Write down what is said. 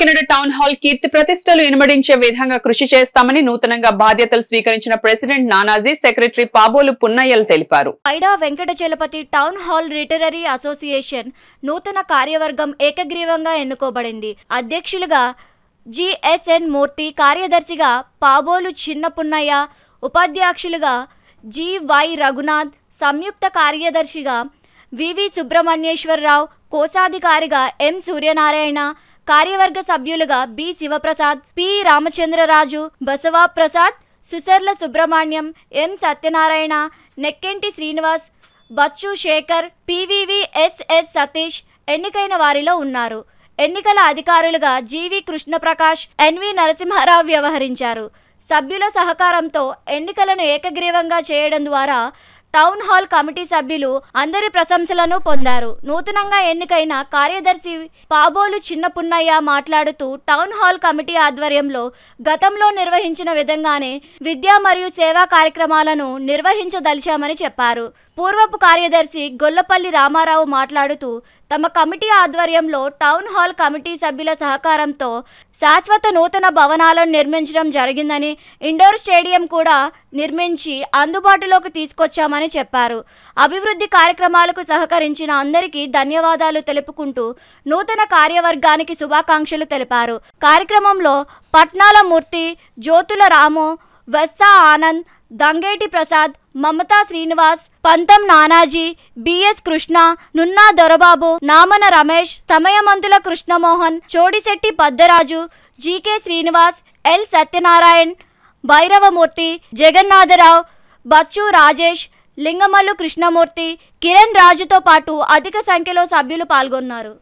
Kakinada town hall కీర్తి ప్రతిష్టలు ఇనుమడించే విధంగా కృషి చేస్తామని నూతనంగా బాధ్యతలు స్వీకరించిన ప్రెసిడెంట్ నానాజీ సెక్రటరీ పాబోలు పున్నయ్యలు తెలిపారు Paida Venkata Chalapathi town hall retiree association నూతన కార్యవర్గం ఏకగ్రీవంగా ఎన్నుకోబడింది అధ్యక్షులుగా జిఎస్ఎన్ మూర్తి కార్యదర్శిగా పాబోలు చిన్నపున్నయ్య ఉపాధ్యక్షులుగా జివై రఘునాథ్ సంయుక్త కార్యదర్శిగా వివి సుబ్రహ్మణ్యేశ్వరరావు కోశాధికారిగా ఎం సూర్యనారాయణ కార్యవర్గ సభ్యులుగా B Sivaprasad P Ramachandraraju Basava Prasad Susarla Subrahmanyam M Satyanarayana Nekkanti Srinivas Bachchu Sekhar PVV SS Satish ఎన్నికైన వారిలో ఉన్నారు ఎన్నికల అధికారులుగా జీవి కృష్ణప్రకాష్ ఎన్వి నరసింహారావు వ్యవహరించారు సభ్యుల సహకారంతో ఎన్నికలను ఏకగ్రీవంగా చేయడం ద్వారా టౌన్ హాల్ కమిటీ సభ్యులు అందరి ప్రశంసలను పొందారు నూతనంగా ఎన్నికైన కార్యదర్శి పాబోలు చిన్నపున్నయ్య మాట్లాడుతూ టౌన్ హాల్ కమిటీ ఆధ్వర్యంలో గతంలో నిర్వహించిన విధంగానే విద్యా మరియు సేవా కార్యక్రమాలను నిర్వహించదలిచామని చెప్పారు పూర్వపు కార్యదర్శి గొల్లపల్లి రామారావు మాట్లాడుతూ తమ కమిటీ ఆధ్వర్యంలో టౌన్ హాల్ కమిటీ సభ్యుల సహకారంతో శాశ్వత నూతన భవనాలను నిర్మించడం జరిగిందని ఇండోర్ స్టేడియం కూడా నిర్మించి అందుబాటులోకి తీసుకొచ్చామని చేస్తామని చెప్పారు అభివృద్ధి కార్యక్రమాలకు సహకరించిన అందరికీ ధన్యవాదాలు తెలుపుకుంటూ నూతన కార్యవర్గానికి శుభాకాంక్షలు తెలిపారు కార్యక్రమంలో పట్నాల మూర్తి జ్యోతుల రాము వెస్సా Anand Dangeti Prasad Mamata Srinivas Pantam Nanaji BS Krishna Nunna Dorababu Namana Ramesh Samayamantula Krishnamohan Chodisetti Paddaraju GK Srinivas L Satyanarayan Bhairavamurthy Jagannatharao Bachchu Rajesh Lingamallu Krishnamurthy Kiran రాజుతో పాటు అధిక సంఖ్యలో సభ్యులు పాల్గొన్నారు